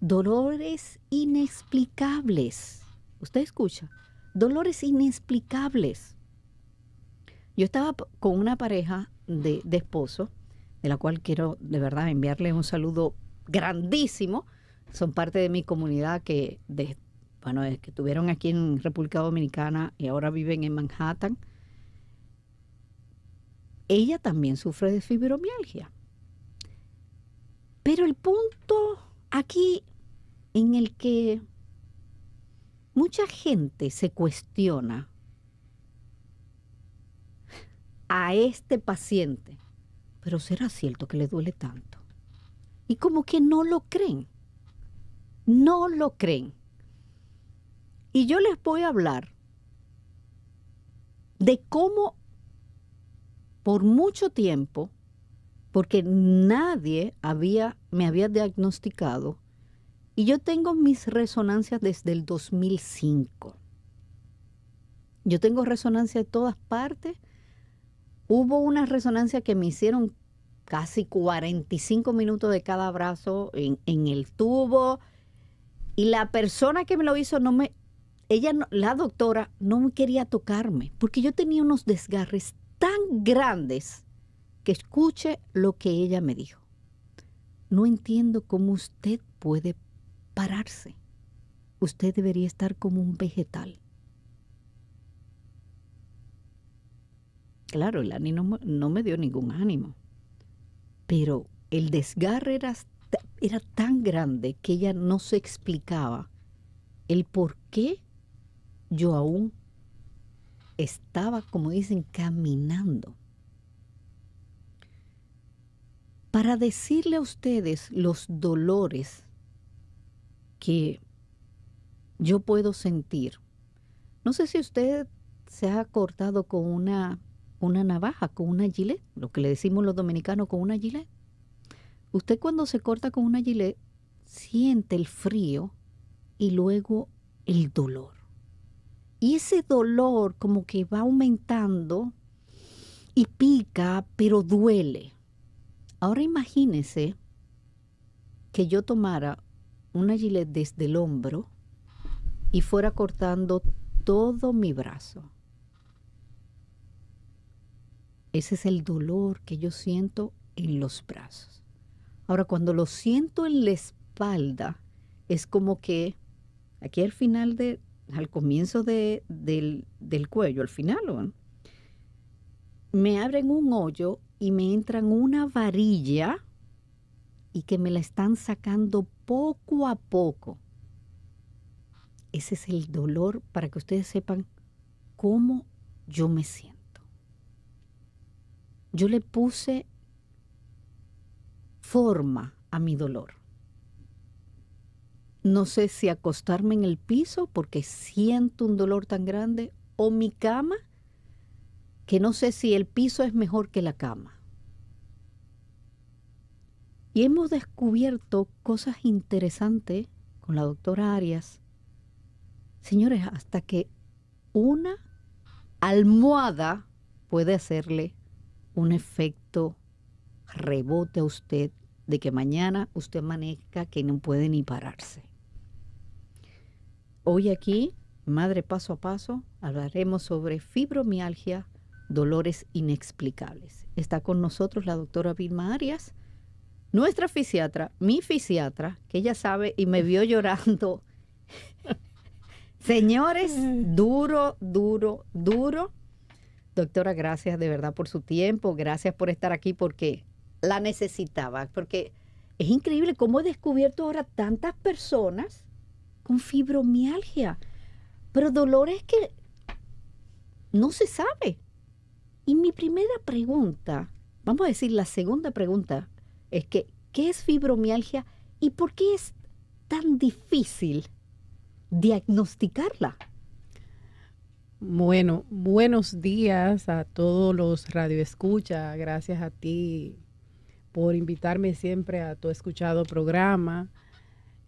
dolores inexplicables. Usted escucha, dolores inexplicables. Yo estaba con una pareja de, esposo, de la cual quiero de verdad enviarle un saludo grandísimo. Son parte de mi comunidad que, de, bueno, que estuvieron aquí en República Dominicana y ahora viven en Manhattan. Ella también sufre de fibromialgia. Pero el punto aquí en el que mucha gente se cuestiona a este paciente, pero será cierto que le duele tanto. Y como que no lo creen, no lo creen. Y yo les voy a hablar de cómo por mucho tiempo porque nadie había, me había diagnosticado y yo tengo mis resonancias desde el 2005. Yo tengo resonancia de todas partes. Hubo una resonancia que me hicieron casi 45 minutos de cada brazo en, el tubo. Y la persona que me lo hizo no me, ella, la doctora, no me quería tocarme porque yo tenía unos desgarres tan grandes que escuche lo que ella me dijo. No entiendo cómo usted puede pararse. Usted debería estar como un vegetal. Claro, el ánimo no me dio ningún ánimo, pero el desgarre era, era tan grande que ella no se explicaba el por qué yo aún estaba, como dicen, caminando para decirle a ustedes los dolores que yo puedo sentir. No sé si usted se ha cortado con una, una navaja, con una gilet, lo que le decimos los dominicanos con una gilet. Usted cuando se corta con una gilet siente el frío y luego el dolor. Y ese dolor como que va aumentando y pica, pero duele. Ahora imagínese que yo tomara una gilet desde el hombro y fuera cortando todo mi brazo. Ese es el dolor que yo siento en los brazos. Ahora, cuando lo siento en la espalda, es como que aquí al final de, al comienzo del, del, cuello, al final, me abren un hoyo y me entran una varilla y que me la están sacando poco a poco. Ese es el dolor para que ustedes sepan cómo yo me siento. Yo le puse forma a mi dolor. No sé si acostarme en el piso porque siento un dolor tan grande o mi cama que no sé si el piso es mejor que la cama. Y hemos descubierto cosas interesantes con la doctora Arias. Señores, hasta que una almohada puede hacerle un efecto rebote a usted de que mañana usted amanezca que no puede ni pararse. Hoy aquí, Madre Paso a Paso, hablaremos sobre fibromialgia dolores inexplicables. Está con nosotros la doctora Vilma Arias, nuestra fisiatra, mi fisiatra, que ella sabe y me vio llorando. Señores, duro, duro, duro. Doctora, gracias de verdad por su tiempo, gracias por estar aquí porque la necesitaba, porque es increíble cómo he descubierto ahora tantas personas con fibromialgia, pero dolores que no se sabe. Y mi primera pregunta, vamos a decir la segunda pregunta, es que, ¿qué es fibromialgia y por qué es tan difícil diagnosticarla? Bueno, buenos días a todos los radioescuchas. Gracias a ti por invitarme siempre a tu escuchado programa.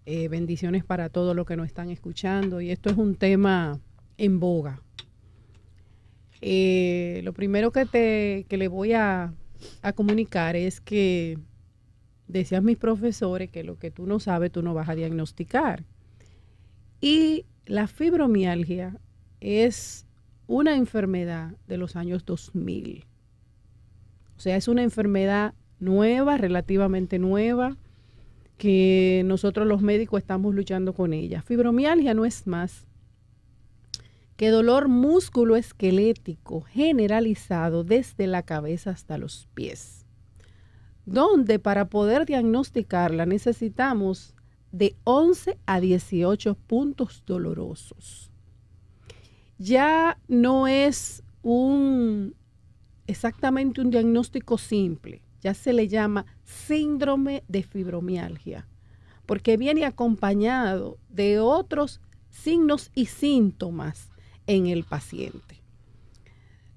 Eh, bendiciones para todos los que nos están escuchando. Y esto es un tema en boga, eh, lo primero que, te, le voy a, a comunicar es que decían mis profesores que lo que tú no sabes tú no vas a diagnosticar. Y la fibromialgia es una enfermedad de los años 2000. O sea, es una enfermedad nueva, relativamente nueva, que nosotros los médicos estamos luchando con ella. Fibromialgia no es más que dolor músculo esquelético generalizado desde la cabeza hasta los pies, donde para poder diagnosticarla necesitamos de 11 a 18 puntos dolorosos. Ya no es un exactamente un diagnóstico simple, ya se le llama síndrome de fibromialgia, porque viene acompañado de otros signos y síntomas en el paciente.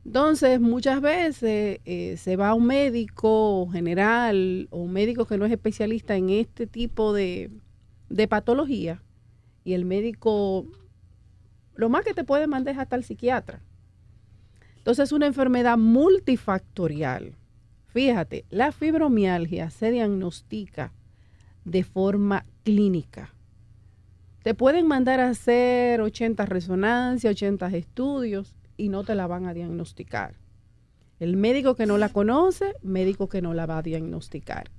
Entonces, muchas veces eh, se va a un médico general o un médico que no es especialista en este tipo de, de patología y el médico lo más que te puede mandar es hasta el psiquiatra. Entonces, es una enfermedad multifactorial. Fíjate, la fibromialgia se diagnostica de forma clínica. Te pueden mandar a hacer 80 resonancias, 80 estudios y no te la van a diagnosticar. El médico que no la conoce, médico que no la va a diagnosticar.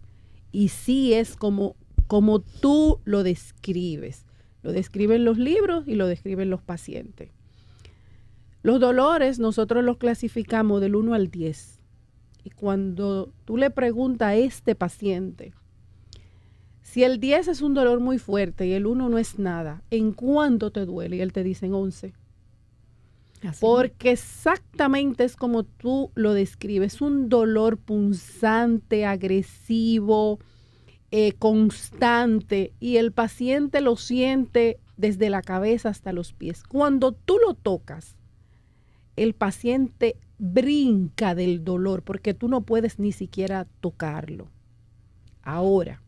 Y sí es como, como tú lo describes. Lo describen los libros y lo describen los pacientes. Los dolores nosotros los clasificamos del 1 al 10. Y cuando tú le preguntas a este paciente, si el 10 es un dolor muy fuerte y el 1 no es nada, ¿en cuánto te duele? Y él te dice en 11. Porque exactamente es como tú lo describes, un dolor punzante, agresivo, eh, constante, y el paciente lo siente desde la cabeza hasta los pies. Cuando tú lo tocas, el paciente brinca del dolor porque tú no puedes ni siquiera tocarlo. Ahora,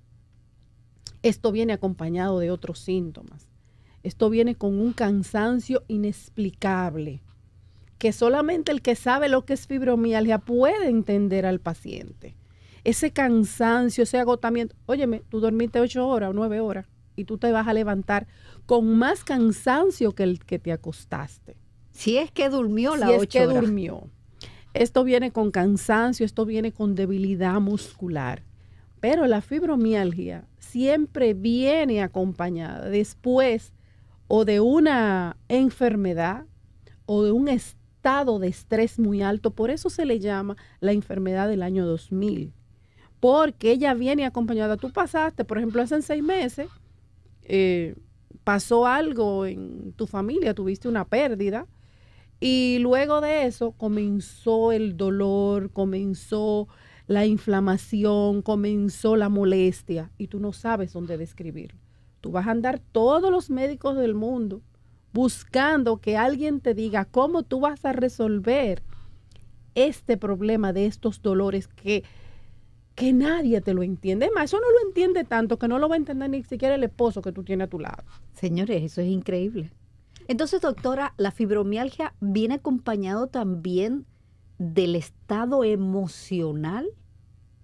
esto viene acompañado de otros síntomas. Esto viene con un cansancio inexplicable, que solamente el que sabe lo que es fibromialgia puede entender al paciente. Ese cansancio, ese agotamiento. Óyeme, tú dormiste ocho horas o nueve horas y tú te vas a levantar con más cansancio que el que te acostaste. Si es que durmió la si que durmió. Esto viene con cansancio, esto viene con debilidad muscular pero la fibromialgia siempre viene acompañada después o de una enfermedad o de un estado de estrés muy alto. Por eso se le llama la enfermedad del año 2000. Porque ella viene acompañada. Tú pasaste, por ejemplo, hace seis meses, eh, pasó algo en tu familia, tuviste una pérdida. Y luego de eso comenzó el dolor, comenzó la inflamación, comenzó la molestia y tú no sabes dónde describirlo. Tú vas a andar todos los médicos del mundo buscando que alguien te diga cómo tú vas a resolver este problema de estos dolores que, que nadie te lo entiende. Más, eso no lo entiende tanto que no lo va a entender ni siquiera el esposo que tú tienes a tu lado. Señores, eso es increíble. Entonces, doctora, la fibromialgia viene acompañado también del estado emocional?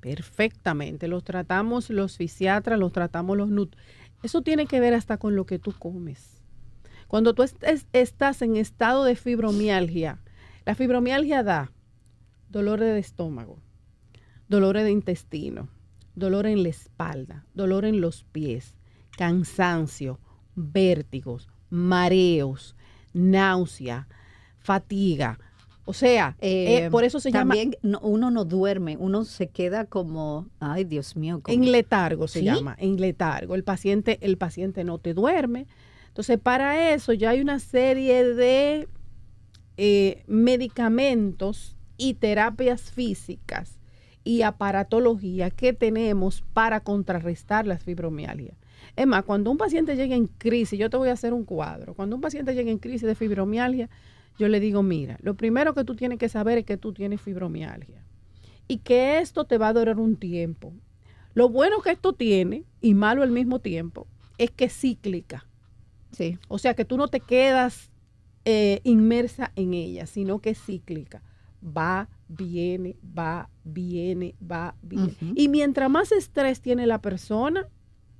Perfectamente, los tratamos los fisiatras, los tratamos los NUT. Eso tiene que ver hasta con lo que tú comes. Cuando tú estás en estado de fibromialgia, la fibromialgia da dolor de estómago, dolores de intestino, dolor en la espalda, dolor en los pies, cansancio, vértigos, mareos, náusea, fatiga, o sea, eh, eh, por eso se llama. También uno no duerme, uno se queda como, ay Dios mío. en letargo se llama, en letargo. El paciente, el paciente no te duerme. Entonces, para eso ya hay una serie de eh, medicamentos y terapias físicas y aparatología que tenemos para contrarrestar las fibromialgias. Es más, cuando un paciente llega en crisis, yo te voy a hacer un cuadro, cuando un paciente llega en crisis de fibromialgia, yo le digo, mira, lo primero que tú tienes que saber es que tú tienes fibromialgia y que esto te va a durar un tiempo. Lo bueno que esto tiene, y malo al mismo tiempo, es que es cíclica. Sí. O sea que tú no te quedas eh, inmersa en ella, sino que es cíclica. Va, viene, va, viene, va, viene. Y mientras más estrés tiene la persona,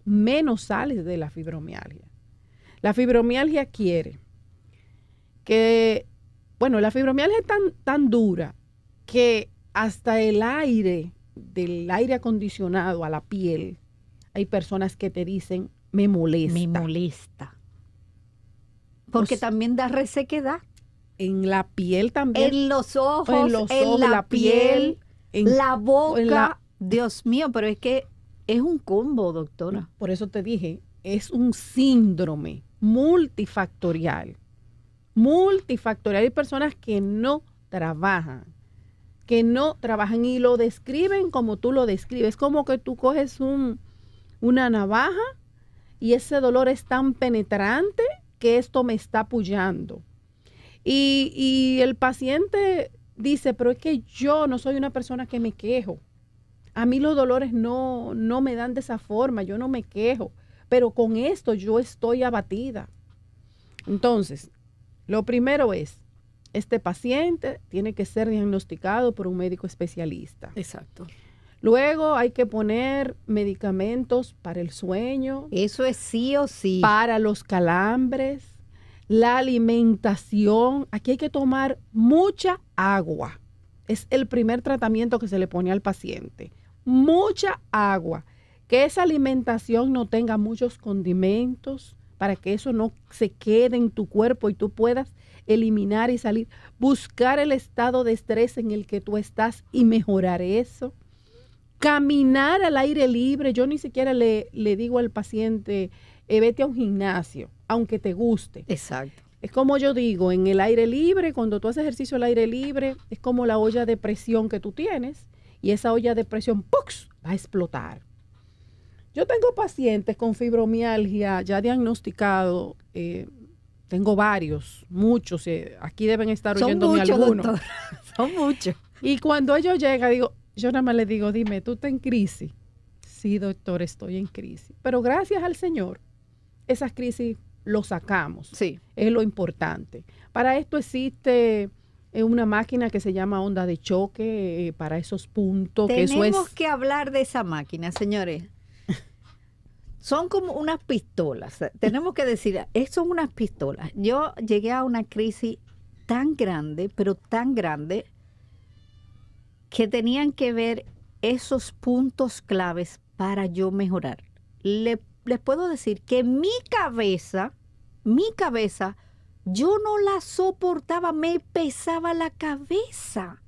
menos sales de la fibromialgia. La fibromialgia quiere que, bueno, la fibromialgia es tan, tan dura que hasta el aire, del aire acondicionado a la piel, hay personas que te dicen, me molesta. Me molesta. Porque también da resequedad. En la piel también. En los ojos, en, la, piel, en, la boca. Dios mío, pero es que es un combo, doctora. Por eso te dije, es un síndrome multifactorial multifactorial. Hay personas que no trabajan, que no trabajan y lo describen como tú lo describes. Es como que tú coges un, una navaja y ese dolor es tan penetrante que esto me está apoyando. Y, y el paciente dice, pero es que yo no soy una persona que me quejo. A mí los dolores no, no me dan de esa forma, yo no me quejo, pero con esto yo estoy abatida. Entonces, lo primero es, este paciente tiene que ser diagnosticado por un médico especialista. Exacto. Luego hay que poner medicamentos para el sueño. Eso es sí o sí. Para los calambres, la alimentación. Aquí hay que tomar mucha agua. Es el primer tratamiento que se le pone al paciente. Mucha agua. Que esa alimentación no tenga muchos condimentos, para que eso no se quede en tu cuerpo y tú puedas eliminar y salir. Buscar el estado de estrés en el que tú estás y mejorar eso. Caminar al aire libre. Yo ni siquiera le, digo al paciente, eh, vete a un gimnasio, aunque te guste. Exacto. Es como yo digo, en el aire libre, cuando tú haces ejercicio al aire libre, es como la olla de presión que tú tienes y esa olla de presión, ¡pux!, va a explotar. Yo tengo pacientes con fibromialgia ya diagnosticado, eh, tengo varios, muchos, eh, aquí deben estar Son muchos, Son muchos. Y cuando ellos llegan, digo, yo nada más les digo, dime, ¿tú estás en crisis? Sí, doctor, estoy en crisis. Pero gracias al Señor, esas crisis lo sacamos. Sí. Es lo importante. Para esto existe eh, una máquina que se llama onda de choque para esos puntos. Tenemos que, eso que hablar de esa máquina, señores son como unas pistolas. Tenemos que decir, eh, son unas pistolas. Yo llegué a una crisis tan grande, pero tan grande, que tenían que ver esos puntos claves para yo mejorar. les puedo decir que mi cabeza, mi cabeza, yo no la soportaba, me pesaba la cabeza.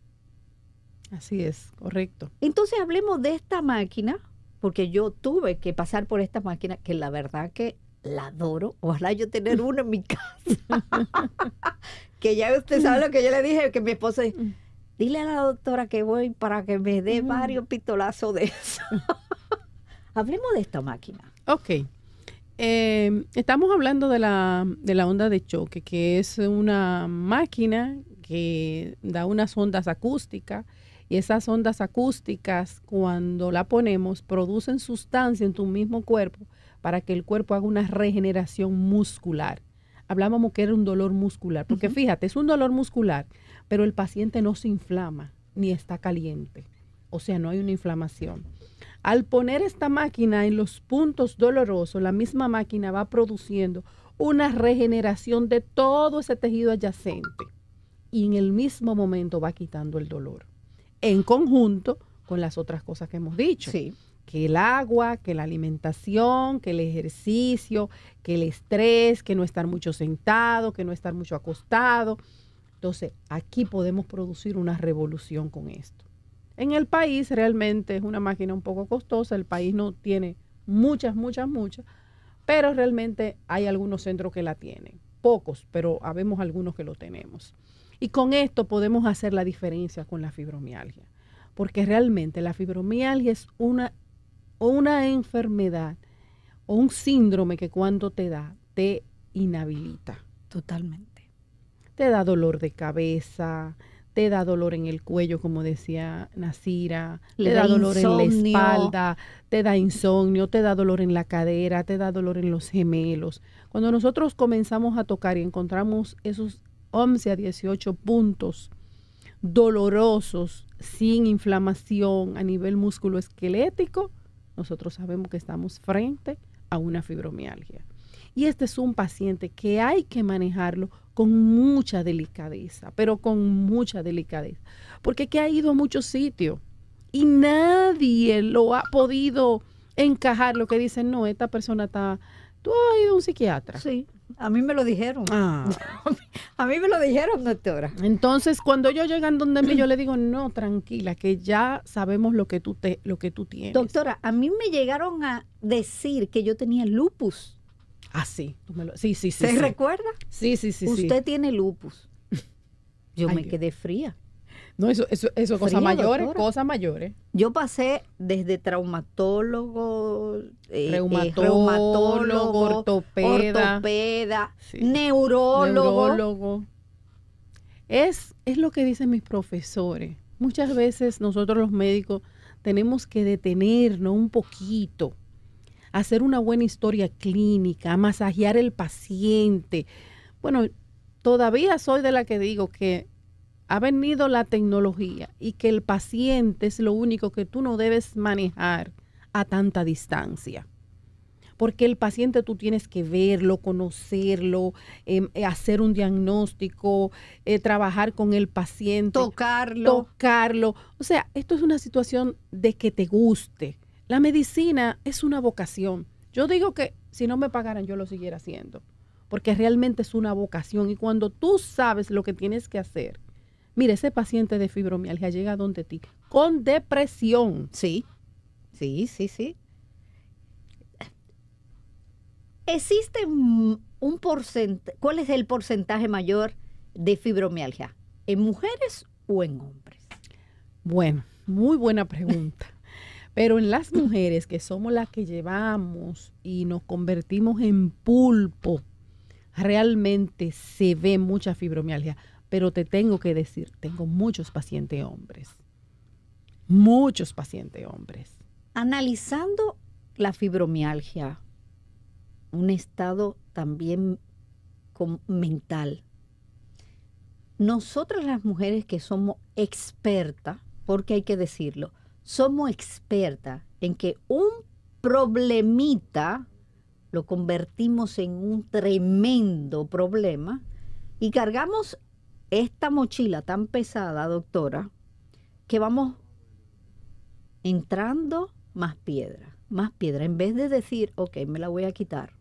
Así es, correcto. Entonces hablemos de esta máquina porque yo tuve que pasar por esta máquina, que la verdad que la adoro. Ojalá yo tener una en mi casa. que ya usted sabe lo que yo le dije, que mi esposo dice, dile a la doctora que voy para que me dé varios pistolazos de eso. Hablemos de esta máquina. Ok. Eh, estamos hablando de la, de la onda de choque, que es una máquina que da unas ondas acústicas y esas ondas acústicas, cuando la ponemos, producen sustancia en tu mismo cuerpo para que el cuerpo haga una regeneración muscular. Hablábamos que era un dolor muscular, porque fíjate, es un dolor muscular, pero el paciente no se inflama ni está caliente. O sea, no hay una inflamación. Al poner esta máquina en los puntos dolorosos, la misma máquina va produciendo una regeneración de todo ese tejido adyacente y en el mismo momento va quitando el dolor en conjunto con las otras cosas que hemos dicho. Que el agua, que la alimentación, que el ejercicio, que el estrés, que no estar mucho sentado, que no estar mucho acostado. Entonces, aquí podemos producir una revolución con esto. En el país realmente es una máquina un poco costosa, el país no tiene muchas, muchas, muchas, pero realmente hay algunos centros que la tienen, pocos, pero habemos algunos que lo tenemos. Y con esto podemos hacer la diferencia con la fibromialgia, porque realmente la fibromialgia es una, una enfermedad o un síndrome que cuando te da, te inhabilita. Totalmente. Te da dolor de cabeza, te da dolor en el cuello, como decía Nasira, te da, dolor en la espalda, te da insomnio, te da dolor en la cadera, te da dolor en los gemelos. Cuando nosotros comenzamos a tocar y encontramos esos 11 a 18 puntos dolorosos, sin inflamación a nivel músculo esquelético, nosotros sabemos que estamos frente a una fibromialgia. Y este es un paciente que hay que manejarlo con mucha delicadeza, pero con mucha delicadeza, porque que ha ido a muchos sitios y nadie lo ha podido encajar, lo que dicen, no, esta persona está... ¿Tú has ido a un psiquiatra? Sí. A mí me lo dijeron. Ah. a mí me lo dijeron, doctora. Entonces, cuando yo llegan donde yo le digo, no, tranquila, que ya sabemos lo que tú, te, lo que tú tienes. Doctora, a mí me llegaron a decir que yo tenía lupus. Ah, sí. lo, sí, sí, sí. ¿Se recuerda? Sí, sí, sí. Usted tiene lupus. Yo me quedé fría. No, eso, eso, eso cosas mayores, cosas mayores. ¿eh? Yo pasé desde traumatólogo, eh, eh reumatólogo, ortopeda, neurólogo. Es, es lo que dicen mis profesores. Muchas veces nosotros los médicos tenemos que detenernos un poquito, hacer una buena historia clínica, masajear el paciente. Bueno, todavía soy de la que digo que ha venido la tecnología y que el paciente es lo único que tú no debes manejar a tanta distancia. Porque el paciente tú tienes que verlo, conocerlo, em, eh, hacer un diagnóstico, eh, trabajar con el paciente. Tocarlo. Tocarlo. O sea, esto es una situación de que te guste. La medicina es una vocación. Yo digo que si no me pagaran yo lo siguiera haciendo, porque realmente es una vocación y cuando tú sabes lo que tienes que hacer Mire, ese paciente de fibromialgia llega donde ti con depresión. Sí, sí, sí, sí. ¿Existe un porcentaje, cuál es el porcentaje mayor de fibromialgia? ¿En mujeres o en hombres? Bueno, muy buena pregunta. Pero en las mujeres, que somos las que llevamos y nos convertimos en pulpo, realmente se ve mucha fibromialgia. Pero te tengo que decir, tengo muchos pacientes hombres. Muchos pacientes hombres. Analizando la fibromialgia, un estado también mental. Nosotras las mujeres que somos expertas, porque hay que decirlo, somos expertas en que un problemita lo convertimos en un tremendo problema y cargamos esta mochila tan pesada, doctora, que vamos entrando más piedra, más piedra, en vez de decir, ok, me la voy a quitar,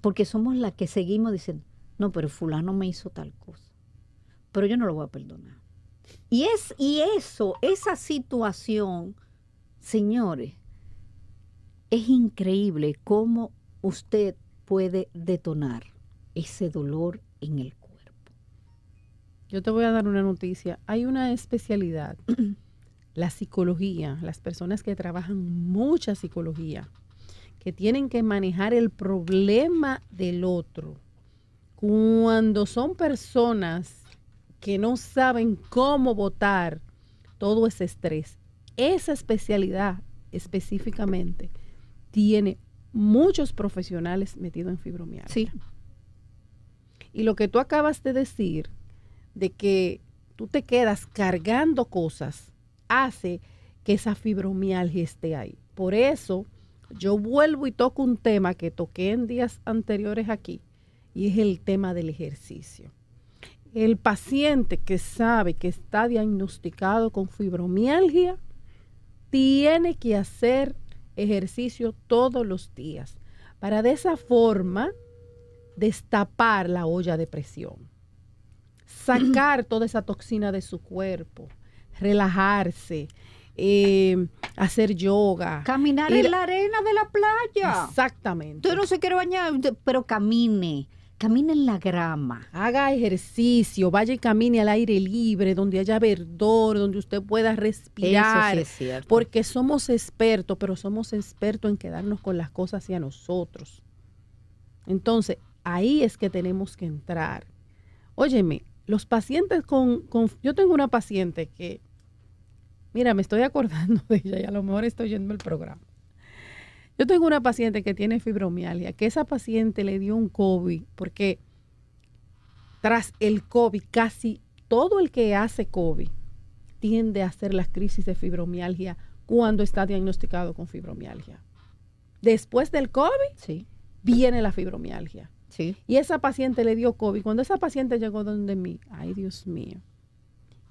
porque somos las que seguimos diciendo, no, pero fulano me hizo tal cosa, pero yo no lo voy a perdonar. Y, es, y eso, esa situación, señores, es increíble cómo usted puede detonar ese dolor en el cuerpo. Yo te voy a dar una noticia. Hay una especialidad, la psicología, las personas que trabajan mucha psicología, que tienen que manejar el problema del otro. Cuando son personas que no saben cómo votar, todo ese estrés. Esa especialidad específicamente tiene muchos profesionales metidos en fibromialgia. Sí. Y lo que tú acabas de decir de que tú te quedas cargando cosas, hace que esa fibromialgia esté ahí. Por eso yo vuelvo y toco un tema que toqué en días anteriores aquí, y es el tema del ejercicio. El paciente que sabe que está diagnosticado con fibromialgia tiene que hacer ejercicio todos los días para de esa forma destapar la olla de presión sacar toda esa toxina de su cuerpo, relajarse, eh, hacer yoga. Caminar en la arena de la playa. Exactamente. Usted no se quiere bañar, pero camine. Camine en la grama. Haga ejercicio, vaya y camine al aire libre, donde haya verdor, donde usted pueda respirar. es cierto. Porque somos expertos, pero somos expertos en quedarnos con las cosas y nosotros. Entonces, ahí es que tenemos que entrar. Óyeme, los pacientes con, Yo tengo una paciente que, mira, me estoy acordando de ella y a lo mejor estoy yendo el programa. Yo tengo una paciente que tiene fibromialgia, que esa paciente le dio un COVID, porque tras el COVID casi todo el que hace COVID tiende a hacer las crisis de fibromialgia cuando está diagnosticado con fibromialgia. Después del COVID, sí. viene la fibromialgia. Y esa paciente le dio COVID. Cuando esa paciente llegó donde mí, ay Dios mío,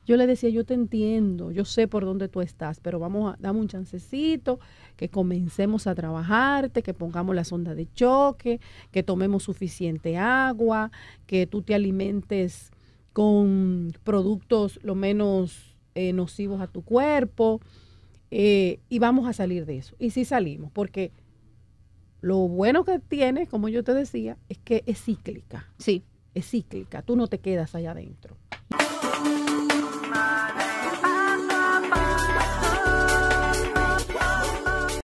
yo le decía, yo te entiendo, yo sé por dónde tú estás, pero vamos a dame un chancecito, que comencemos a trabajarte, que pongamos la sonda de choque, que tomemos suficiente agua, que tú te alimentes con productos lo menos eh, nocivos a tu cuerpo eh, y vamos a salir de eso. Y sí salimos, porque lo bueno que tiene, como yo te decía, es que es cíclica. Sí. Es cíclica. Tú no te quedas allá adentro.